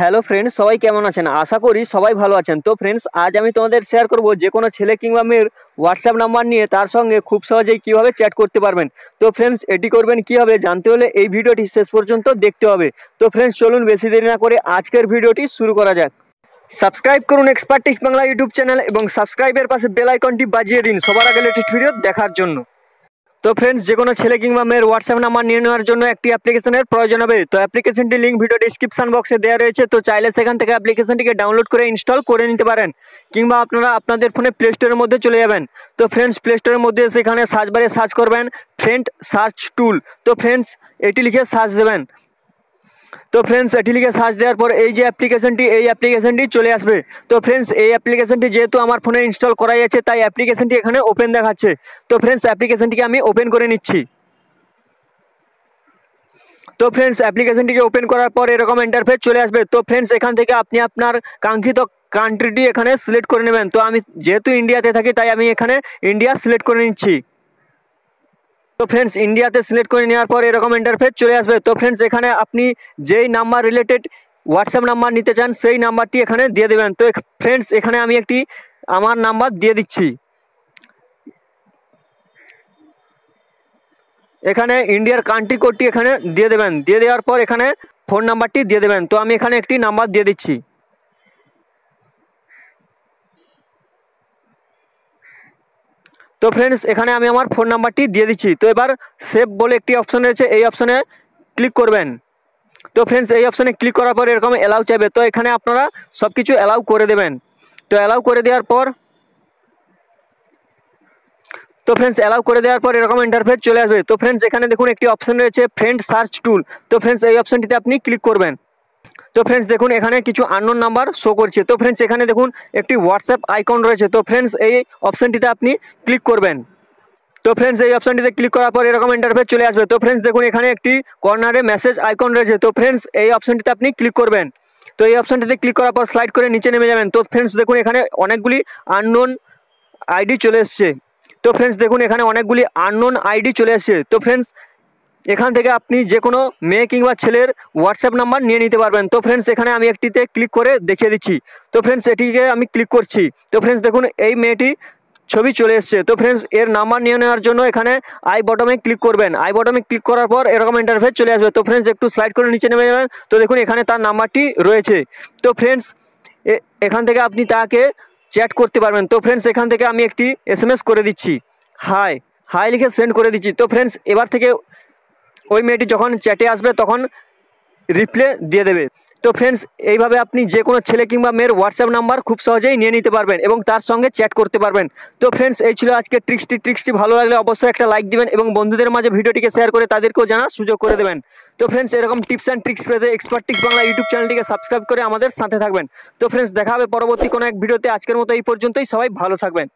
hello friends সবাই কেমন আছেন আশা করি সবাই ভালো আছেন তো ফ্রেন্ডস আজ আমি তোমাদের শেয়ার করব যে কোনো ছেলে কিংবা মেয়ের হোয়াটসঅ্যাপ নাম্বার নিয়ে তার সঙ্গে খুব সহজেই কীভাবে চ্যাট করতে পারবেন তো ফ্রেন্ডস এটি করবেন কীভাবে জানতে হলে এই ভিডিওটি শেষ পর্যন্ত দেখতে হবে তো ফ্রেন্ডস চলুন বেশি দেরি না করে আজকের ভিডিওটি শুরু করা যাক সাবস্ক্রাইব করুন এক্সপার্টিস বাংলা ইউটিউব চ্যানেল এবং সাবস্ক্রাইবের পাশে বেলাইকনটি বাজিয়ে দিন সবার আগে লেটেস্ট ভিডিও দেখার জন্য তো ফ্রেন্ডস যে কোনো ছেলে কিংবা মেয়ের হোয়াটসঅ্যাপ নাম্বার নিয়ে নেওয়ার জন্য একটি অ্যাপ্লিকেশনের প্রয়োজন হবে তো অ্যাপ্লিকেশনটি লিঙ্ক ভিডিও ডিসক্রিপশন বক্সে দেওয়া রয়েছে তো চাইলে সেখান থেকে অ্যাপ্লিকেশনটিকে ডাউনলোড করে ইনস্টল করে নিতে পারেন কিংবা আপনারা আপনাদের ফোনে প্লে স্টোরের মধ্যে চলে যাবেন তো ফ্রেন্ডস প্লে স্টোরের মধ্যে সেখানে সার্চ বারে সার্চ করবেন ফ্রেন্ড সার্চ টুল তো ফ্রেন্ডস এটি লিখে সার্চ দেবেন তো ফ্রেন্ডস এটি লিখে সার্চ দেওয়ার পর এই যে অ্যাপ্লিকেশনটি এই অ্যাপ্লিকেশনটি চলে আসবে তো ফ্রেন্ডস এই অ্যাপ্লিকেশনটি যেহেতু আমার ফোনে ইনস্টল করাই আছে তাই অ্যাপ্লিকেশনটি এখানে ওপেন দেখাচ্ছে তো ফ্রেন্ডস অ্যাপ্লিকেশনটিকে আমি ওপেন করে নিচ্ছি তো ফ্রেন্ডস অ্যাপ্লিকেশনটিকে ওপেন করার পর এরকম ইন্টারফেস চলে আসবে তো ফ্রেন্ডস এখান থেকে আপনি আপনার কাঙ্ক্ষিত কান্ট্রিটি এখানে সিলেক্ট করে নেবেন তো আমি যেহেতু ইন্ডিয়াতে থাকি তাই আমি এখানে ইন্ডিয়া সিলেক্ট করে নিচ্ছি তো ফ্রেন্ডস ইন্ডিয়াতে সিলেক্ট করে নেওয়ার পর এরকম ইন্টারফেস চলে আসবে তো ফ্রেন্ডস এখানে আপনি যেই নাম্বার রিলেটেড হোয়াটসঅ্যাপ নাম্বার নিতে চান সেই নাম্বারটি এখানে দিয়ে দেবেন তো ফ্রেন্ডস এখানে আমি একটি আমার নাম্বার দিয়ে দিচ্ছি এখানে ইন্ডিয়ার কান্ট্রি কোডটি এখানে দিয়ে দেবেন দিয়ে দেওয়ার পর এখানে ফোন নাম্বারটি দিয়ে দেবেন তো আমি এখানে একটি নাম্বার দিয়ে দিচ্ছি তো ফ্রেন্ডস এখানে আমি আমার ফোন নাম্বারটি দিয়ে দিচ্ছি তো এবার সেভ বলে একটি অপশন রয়েছে এই অপশনে ক্লিক করবেন তো ফ্রেন্ডস এই অপশানে ক্লিক করার পর এরকম অ্যালাউ চাইবে তো এখানে আপনারা সব কিছু অ্যালাউ করে দেবেন তো অ্যালাউ করে দেওয়ার পর তো ফ্রেন্ডস অ্যালাউ করে দেওয়ার পর এরকম ইন্টারফেস চলে আসবে তো ফ্রেন্ডস এখানে দেখুন একটি অপশন রয়েছে ফ্রেন্ড সার্চ টুল তো ফ্রেন্ডস এই অপশনটিতে আপনি ক্লিক করবেন তো ফ্রেন্ডস দেখুন এখানে কিছু আননোন নাম্বার শো করছে তো ফ্রেন্ডস এখানে দেখুন একটি হোয়াটসঅ্যাপ আইকন রয়েছে তো ফ্রেন্ডস এই অপশানটিতে আপনি ক্লিক করবেন তো ফ্রেন্ডস এই অপশানটিতে ক্লিক করার পর এরকম ইন্টারফেস চলে আসবে তো ফ্রেন্ডস দেখুন এখানে একটি কর্নারে মেসেজ আইকন রয়েছে তো ফ্রেন্ডস এই অপশানটিতে আপনি ক্লিক করবেন তো এই অপশানটিতে ক্লিক করার পর স্লাইড করে নিচে নেমে যাবেন তো ফ্রেন্ডস দেখুন এখানে অনেকগুলি আননোন আইডি চলে এসছে তো ফ্রেন্ডস দেখুন এখানে অনেকগুলি আননোন আইডি চলে এসছে তো ফ্রেন্ডস এখান থেকে আপনি যে কোনো মেয়ে কিংবা ছেলের হোয়াটসঅ্যাপ নাম্বার নিয়ে নিতে পারবেন তো ফ্রেন্ডস এখানে আমি একটিতে ক্লিক করে দেখিয়ে দিচ্ছি তো ফ্রেন্ডস এটিকে আমি ক্লিক করছি তো ফ্রেন্ডস দেখুন এই মেয়েটি ছবি চলে এসছে তো ফ্রেন্ডস এর নাম্বার নিয়ে নেওয়ার জন্য এখানে আই বটমে ক্লিক করবেন আই বটমে ক্লিক করার পর এরকম ইন্টারফেস চলে আসবে তো ফ্রেন্ডস একটু স্লাইড করে নিচে নেমে যাবেন তো দেখুন এখানে তার নাম্বারটি রয়েছে তো ফ্রেন্ডস এখান থেকে আপনি তাকে চ্যাট করতে পারবেন তো ফ্রেন্ডস এখান থেকে আমি একটি এস করে দিচ্ছি হাই হাই লিখে সেন্ড করে দিচ্ছি তো ফ্রেন্ডস এবার থেকে ওই মেয়েটি যখন চ্যাটে আসবে তখন রিপ্লে দিয়ে দেবে তো ফ্রেন্ডস এইভাবে আপনি যে কোনো ছেলে কিংবা মেয়ের হোয়াটসঅ্যাপ নাম্বার খুব সহজেই নিয়ে নিতে পারবেন এবং তার সঙ্গে চ্যাট করতে পারবেন তো ফ্রেন্ডস এই ছিল আজকে ট্রিক্সটি ট্রিক্সটি ভালো লাগলে অবশ্যই একটা লাইক দিবেন এবং বন্ধুদের মাঝে ভিডিওটিকে শেয়ার করে তাদেরকেও জানার সুযোগ করে দেবেন তো ফ্রেন্ডস এরকম টিপস অ্যান্ড ট্রিক্স পেতে এক্সপার্ট টিক্স বাংলা ইউটিউব চ্যানেলটিকে সাবস্ক্রাইব করে আমাদের সাথে থাকবেন তো ফ্রেন্ডস দেখা হবে পরবর্তী কোনো এক ভিডিওতে আজকের মতো এই পর্যন্তই সবাই ভালো থাকবেন